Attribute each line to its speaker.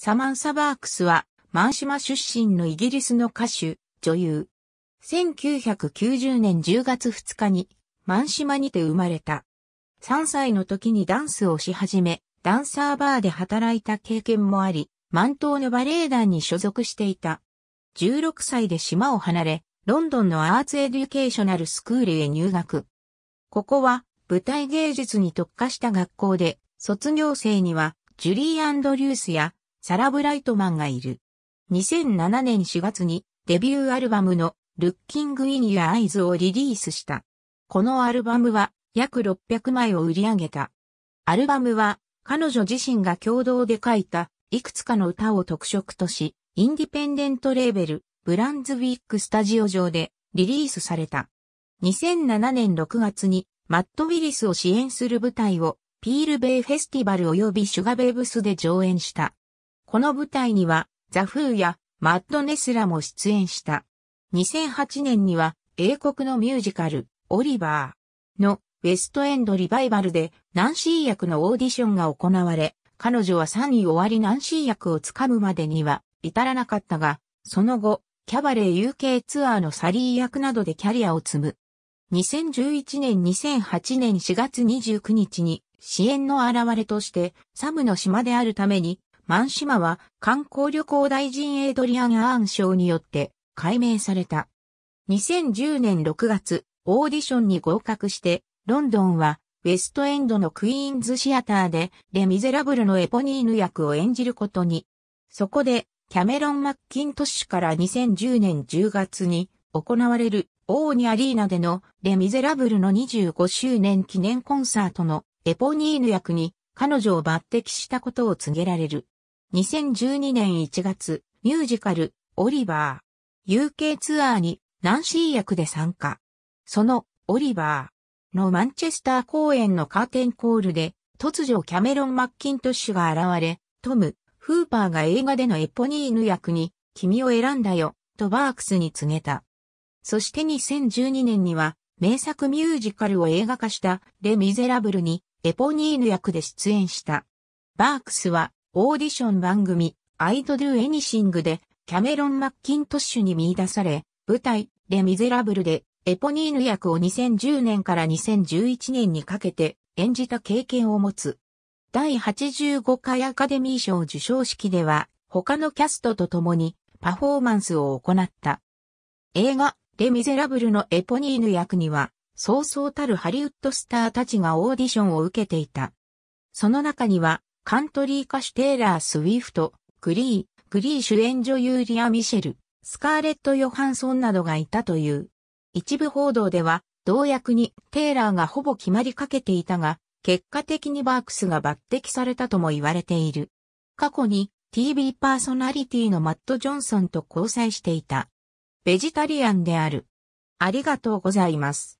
Speaker 1: サマンサ・バークスは、マンシマ出身のイギリスの歌手、女優。1990年10月2日に、マンシマにて生まれた。3歳の時にダンスをし始め、ダンサーバーで働いた経験もあり、満島のバレエ団に所属していた。16歳で島を離れ、ロンドンのアーツエデュケーショナルスクールへ入学。ここは舞台芸術に特化した学校で、卒業生にはジュリー・アンドリュースやサラ・ブライトマンがいる。2007年4月にデビューアルバムの Looking in Your Eyes をリリースした。このアルバムは約600枚を売り上げた。アルバムは彼女自身が共同で書いたいくつかの歌を特色とし、インディペンデントレーベル、ブランズウィックスタジオ上でリリースされた。2007年6月にマット・ウィリスを支援する舞台をピールベイフェスティバル及びシュガベーブスで上演した。この舞台には、ザ・フーやマッドネスらも出演した。2008年には、英国のミュージカル、オリバーのウェストエンドリバイバルで、ナンシー役のオーディションが行われ、彼女は3位終わりナンシー役をつかむまでには至らなかったが、その後、キャバレー UK ツアーのサリー役などでキャリアを積む。2011年2008年4月29日に支援の現れとしてサムの島であるためにシ島は観光旅行大臣エイドリアン・アーン賞によって改名された。2010年6月、オーディションに合格して、ロンドンはウェストエンドのクイーンズシアターでレ・ミゼラブルのエポニーヌ役を演じることに。そこで、キャメロン・マッキントッシュから2010年10月に行われるオーニアリーナでのレ・ミゼラブルの25周年記念コンサートのエポニーヌ役に彼女を抜擢したことを告げられる。2012年1月、ミュージカル、オリバー、UK ツアーにナンシー役で参加。その、オリバーのマンチェスター公演のカーテンコールで、突如キャメロン・マッキントッシュが現れ、トム、フーパーが映画でのエポニーヌ役に、君を選んだよ、とバークスに告げた。そして2012年には、名作ミュージカルを映画化した、レ・ミゼラブルに、エポニーヌ役で出演した。バークスは、オーディション番組、I Do Do Anything で、キャメロン・マッキントッシュに見出され、舞台、レ・ミゼラブルで、エポニーヌ役を2010年から2011年にかけて演じた経験を持つ。第85回アカデミー賞受賞式では、他のキャストと共にパフォーマンスを行った。映画、レ・ミゼラブルのエポニーヌ役には、そうそうたるハリウッドスターたちがオーディションを受けていた。その中には、カントリー歌手テイラー・スウィフト、グリー、グリー主演女優リア・ミシェル、スカーレット・ヨハンソンなどがいたという。一部報道では、同役にテイラーがほぼ決まりかけていたが、結果的にバークスが抜擢されたとも言われている。過去に TV パーソナリティのマット・ジョンソンと交際していた。ベジタリアンである。ありがとうございます。